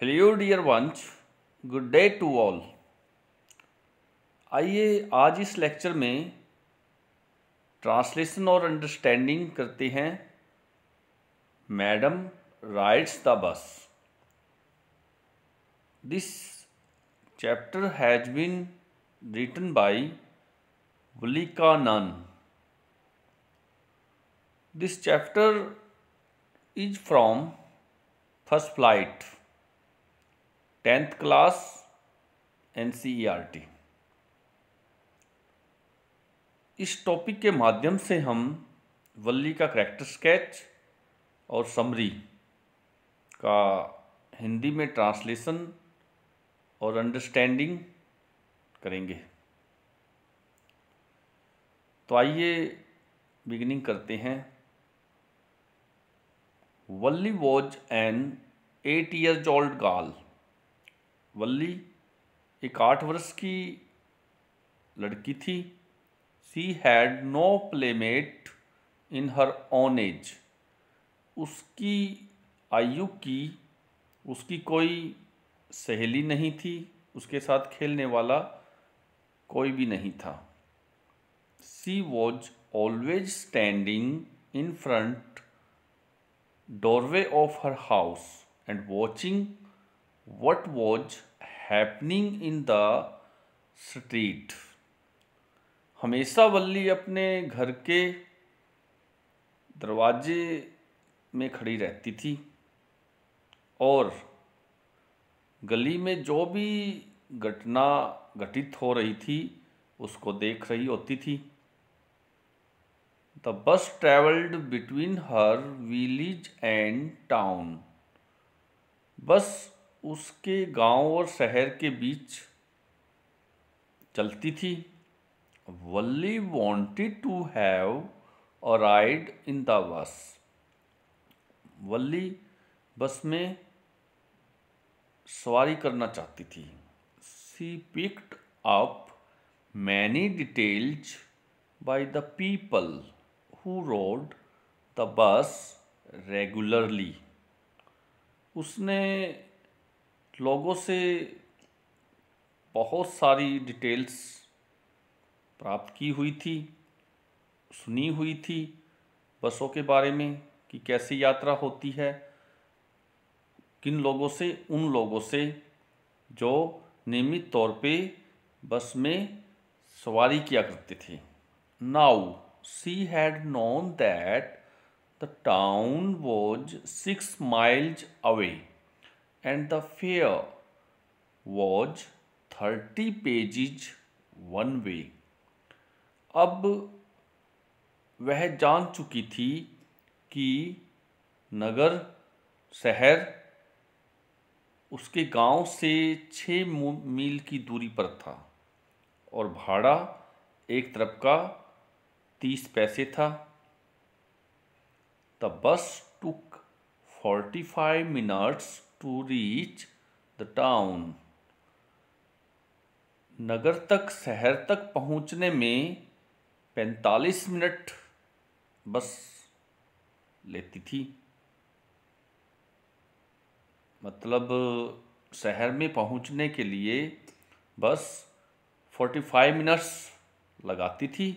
Hello dear ones good day to all आइए आज इस लेक्चर में ट्रांसलेशन और अंडरस्टैंडिंग करते हैं Madam Rides the Bus this chapter has been written by नन this chapter is from First Flight tenth class N C E R T इस topic के माध्यम से हम वल्ली का करेक्टर स्केच और समरी का हिंदी में ट्रांसलेशन और अंडरस्टैंडिंग करेंगे तो आइए बिगिनिंग करते हैं Valli was an eight years old girl Valli एक आठ वर्ष की लड़की थी she had no playmate in her own age उसकी आयु की उसकी कोई सहेली नहीं थी उसके साथ खेलने वाला कोई भी नहीं था she was always standing in front doorway of her house and watching what was happening in the street हमेशा वल्ली अपने घर के दरवाजे में खड़ी रहती थी और गली में जो भी घटना घटित हो रही थी उसको देख रही होती थी the bus travelled between her village and town bus उसके गांव और शहर के बीच चलती थी Valli wanted to have a ride in the bus Valli bus में सवारी करना चाहती थी she picked up many details by the people who rode the bus regularly उसने लोगों से बहुत सारी डिटेल्स प्राप्त की हुई थी सुनी हुई थी बसों के बारे में कि कैसी यात्रा होती है किन लोगों से उन लोगों से जो नियमित तौर पे बस में सवारी किया करते थे now she had known that the town was six miles away and the fare was thirty pages one way. अब वह जान चुकी थी कि नगर शहर उसके गांव से छः मील की दूरी पर था और भाड़ा एक तरफ का तीस पैसे था the bus took forty five minutes to reach the town. नगर तक शहर तक पहुंचने में 45 मिनट बस लेती थी मतलब शहर में पहुंचने के लिए बस 45 मिनट्स लगाती थी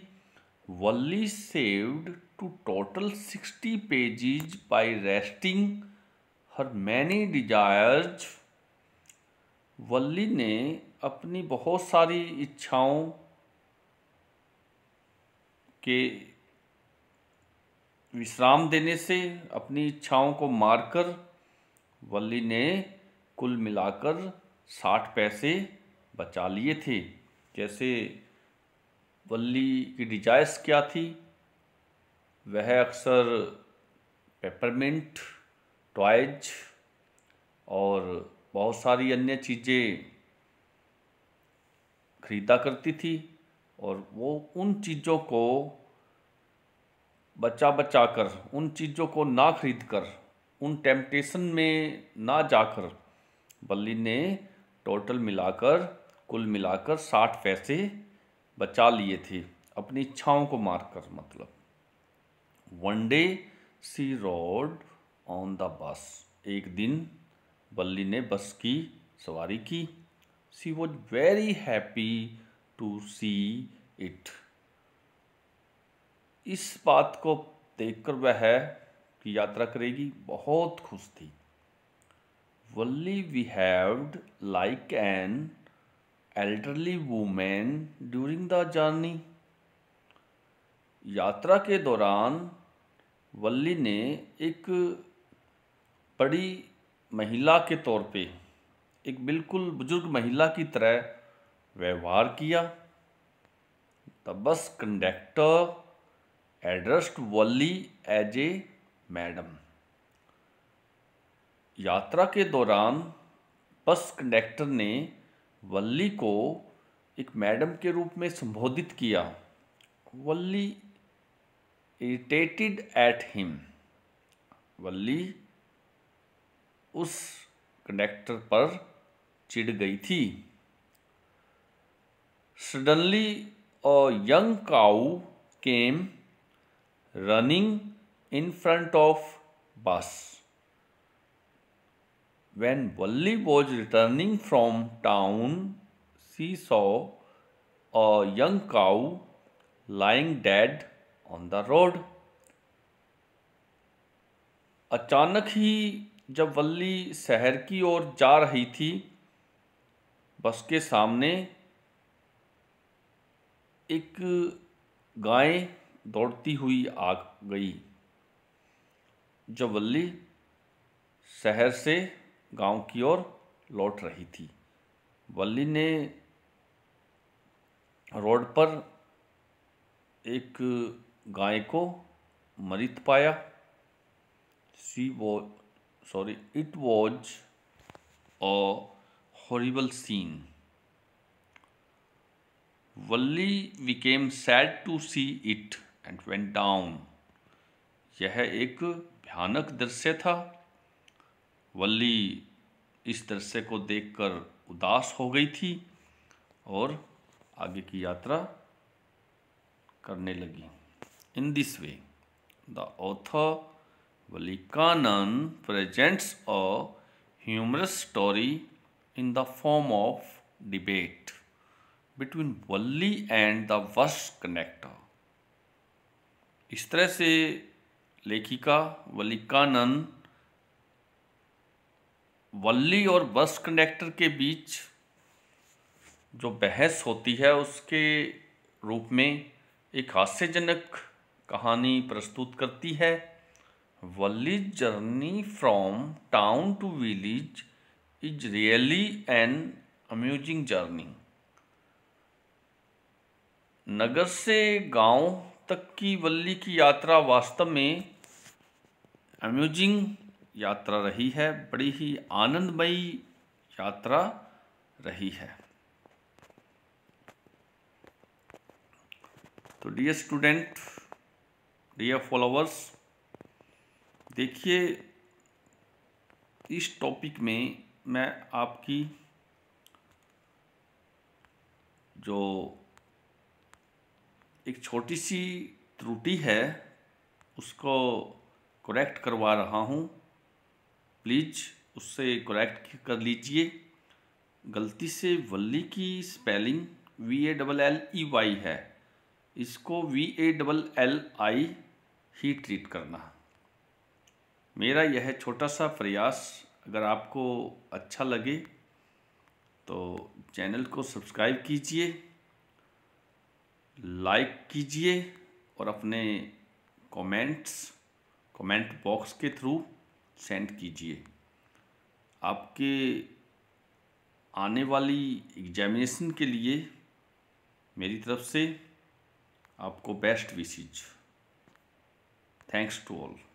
Valli saved to total 60 pages by resting her many desires Valli ने अपनी बहुत सारी इच्छाओं के विश्राम देने से अपनी इच्छाओं को मारकर वल्ली ने कुल मिलाकर साठ पैसे बचा लिए थे जैसे वल्ली की डिजायर्स क्या थी वह अक्सर पेपरमेंट टॉयज और बहुत सारी अन्य चीज़ें खरीदा करती थी और वो उन चीज़ों को बचा बचा कर उन चीज़ों को ना खरीद कर उन टेम्पटेशन में ना जाकर बल्ली ने टोटल मिलाकर कुल मिलाकर साठ पैसे बचा लिए थे अपनी इच्छाओं को मारकर मतलब one day she rode on the bus एक दिन बल्ली ने बस की सवारी की she was very happy to see it इस बात को देखकर वह की यात्रा करेगी बहुत खुश थी Valli behaved like an elderly women during the journey यात्रा के दौरान वल्ली ने एक बड़ी महिला के तौर पे एक बिल्कुल बुज़ुर्ग महिला की तरह व्यवहार किया the bus conductor addressed Valli as a madam यात्रा के दौरान बस कंडक्टर ने वल्ली को एक मैडम के रूप में संबोधित किया Valli irritated at him Valli उस कंडक्टर पर चिढ़ गई थी suddenly a young cow came running in front of bus when Valli was returning from town she saw a young cow lying dead on the road अचानक ही जब वल्ली शहर की ओर जा रही थी बस के सामने एक गाय दौड़ती हुई आ गई जब वल्ली शहर से गांव की ओर लौट रही थी वल्ली ने रोड पर एक गाय को मृत पाया सी वो sorry it was a horrible scene Valli became sad to see it and went down यह एक भयानक दृश्य था वल्ली इस दृश्य को देखकर उदास हो गई थी और आगे की यात्रा करने लगी in this way the author Valikanan presents a humorous story in the form of debate between Valli and the verse connector. इस तरह से लेखिका वलिकानन वल्ली और वर्स कंडक्टर के बीच जो बहस होती है उसके रूप में एक हास्यजनक कहानी प्रस्तुत करती है Valli journey from town to village is really an amusing journey नगर से गांव तक की वल्ली की यात्रा वास्तव में अम्यूजिंग यात्रा रही है बड़ी ही आनंदमयी यात्रा रही है तो डियर स्टूडेंट डियर फॉलोवर्स देखिए इस टॉपिक में मैं आपकी जो एक छोटी सी त्रुटि है उसको करेक्ट करवा रहा हूँ प्लीज़ उससे करेक्ट कर लीजिए गलती से वल्ली की spelling V A double L E Y है इसको V A double L I ही ट्रीट करना है मेरा यह छोटा सा प्रयास अगर आपको अच्छा लगे तो चैनल को सब्सक्राइब कीजिए लाइक कीजिए और अपने कमेंट्स कमेंट बॉक्स के थ्रू सेंड कीजिए आपके आने वाली एग्जामिनेशन के लिए मेरी तरफ से आपको best wishes thanks to all